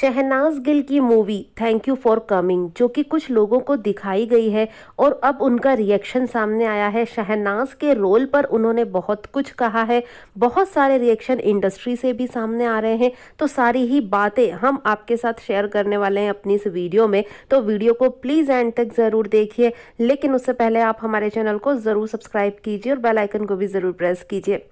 शहनाज गिल की movie thank you for coming जो कि कुछ लोगों को दिखाई गई है और अब उनका रिएक्शन सामने आया है शहनाज के रोल पर उन्होंने बहुत कुछ कहा है बहुत सारे रिएक्शन इंडस्ट्री से भी सामने आ रहे हैं तो सारी ही बातें हम आपके साथ शेयर करने वाले हैं अपनी इस वीडियो में तो वीडियो को प्लीज़ एंड तक ज़रूर देखिए लेकिन उससे पहले आप हमारे चैनल को ज़रूर सब्सक्राइब कीजिए और बेलाइकन को भी ज़रूर प्रेस कीजिए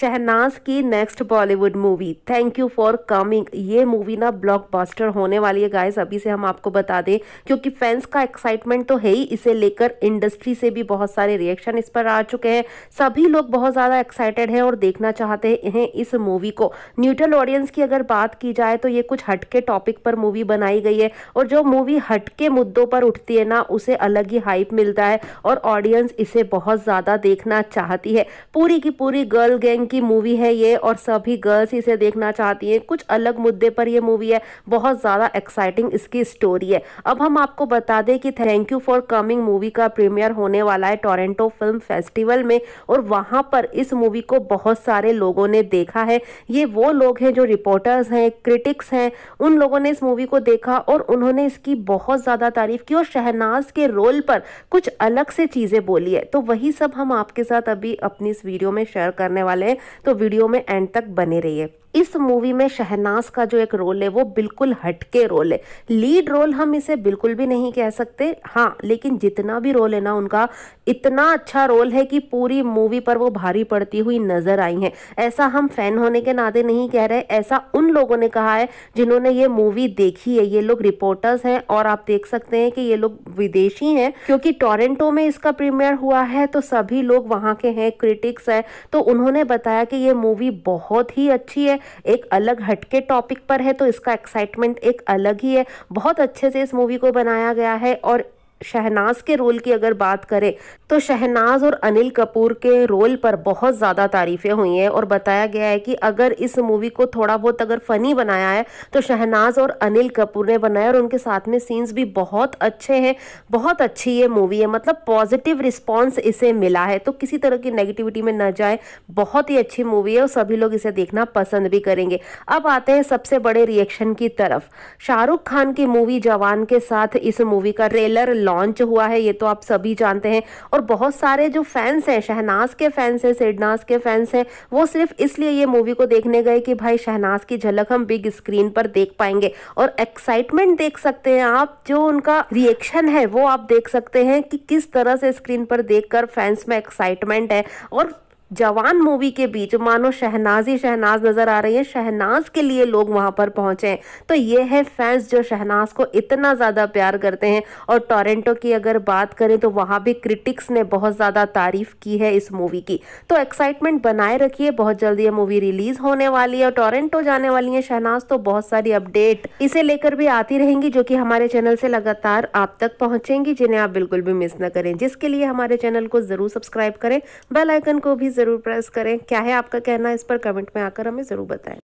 शहनाज की next Bollywood movie thank you for coming ये मूवी ना ब्लॉक ब्लॉकबस्टर होने वाली है गाइस अभी से हम आपको बता दें क्योंकि फैंस का एक्साइटमेंट तो है ही इसे लेकर इंडस्ट्री से भी बहुत सारे रिएक्शन इस पर आ चुके हैं सभी लोग बहुत ज़्यादा एक्साइटेड हैं और देखना चाहते हैं इस मूवी को न्यूट्रल ऑडियंस की अगर बात की जाए तो ये कुछ हटके टॉपिक पर मूवी बनाई गई है और जो मूवी हटके मुद्दों पर उठती है ना उसे अलग ही हाइप मिलता है और ऑडियंस इसे बहुत ज़्यादा देखना चाहती है पूरी की पूरी गर्ल गैंग की मूवी है ये और सभी गर्ल्स इसे देखना चाहती हैं कुछ अलग मुद्दे पर ये मूवी है बहुत ज़्यादा एक्साइटिंग इसकी स्टोरी है अब हम आपको बता दें कि thank you for coming movie का प्रीमियर होने वाला है टोरेंटो फिल्म फेस्टिवल में और वहाँ पर इस मूवी को बहुत सारे लोगों ने देखा है ये वो लोग हैं जो रिपोर्टर्स हैं क्रिटिक्स हैं उन लोगों ने इस मूवी को देखा और उन्होंने इसकी बहुत ज़्यादा तारीफ की और शहनाज के रोल पर कुछ अलग से चीज़ें बोली है तो वही सब हम आपके साथ अभी अपनी इस वीडियो में शेयर करने वाले हैं तो वीडियो में एंड तक बने रहिए इस मूवी में शहनाज का जो एक रोल है वो बिल्कुल हटके रोल है लीड रोल हम इसे बिल्कुल भी नहीं कह सकते हाँ लेकिन जितना भी रोल है ना उनका इतना अच्छा रोल है कि पूरी मूवी पर वो भारी पड़ती हुई नजर आई हैं ऐसा हम फैन होने के नाते नहीं कह रहे ऐसा उन लोगों ने कहा है जिन्होंने ये मूवी देखी है ये लोग रिपोर्टर्स हैं और आप देख सकते हैं कि ये लोग विदेशी हैं क्योंकि टोरेंटो में इसका प्रीमियर हुआ है तो सभी लोग वहाँ के हैं क्रिटिक्स हैं तो उन्होंने बताया कि ये मूवी बहुत ही अच्छी है एक अलग हटके टॉपिक पर है तो इसका एक्साइटमेंट एक अलग ही है बहुत अच्छे से इस मूवी को बनाया गया है और शहनाज के रोल की अगर बात करें तो शहनाज और अनिल कपूर के रोल पर बहुत ज़्यादा तारीफ़ें हुई हैं और बताया गया है कि अगर इस मूवी को थोड़ा बहुत अगर फ़नी बनाया है तो शहनाज और अनिल कपूर ने बनाया और उनके साथ में सीन्स भी बहुत अच्छे हैं बहुत अच्छी ये मूवी है मतलब पॉजिटिव रिस्पॉन्स इसे मिला है तो किसी तरह की नेगेटिविटी में न जाए बहुत ही अच्छी मूवी है और सभी लोग इसे देखना पसंद भी करेंगे अब आते हैं सबसे बड़े रिएक्शन की तरफ शाहरुख खान की मूवी जवान के साथ इस मूवी का ट्रेलर लॉन्च लॉन्च हुआ है ये तो आप सभी जानते हैं और बहुत सारे जो फैंस हैं शहनाज के फैंस हैं सिडनाज के फैंस हैं वो सिर्फ इसलिए ये मूवी को देखने गए कि भाई शहनाज की झलक हम बिग स्क्रीन पर देख पाएंगे और एक्साइटमेंट देख सकते हैं आप जो उनका रिएक्शन है वो आप देख सकते हैं कि किस तरह से स्क्रीन पर देखकर फैंस में एक्साइटमेंट है और जवान मूवी के बीच मानो शहनाज ही शहनाज नज़र आ रही है शहनाज के लिए लोग वहां पर हैं तो ये है फैंस जो शहनाज को इतना ज़्यादा प्यार करते हैं और टोरेंटो की अगर बात करें तो वहां भी क्रिटिक्स ने बहुत ज़्यादा तारीफ की है इस मूवी की तो एक्साइटमेंट बनाए रखिए बहुत जल्दी ये मूवी रिलीज़ होने वाली है और टोरेंटो जाने वाली है शहनाज तो बहुत सारी अपडेट इसे लेकर भी आती रहेंगी जो की हमारे चैनल से लगातार आप तक पहुंचेंगी जिन्हें आप बिल्कुल भी मिस न करें जिसके लिए हमारे चैनल को ज़रूर सब्सक्राइब करें बेलाइकन को भी ज़रूर प्रेस करें क्या है आपका कहना इस पर कमेंट में आकर हमें ज़रूर बताएं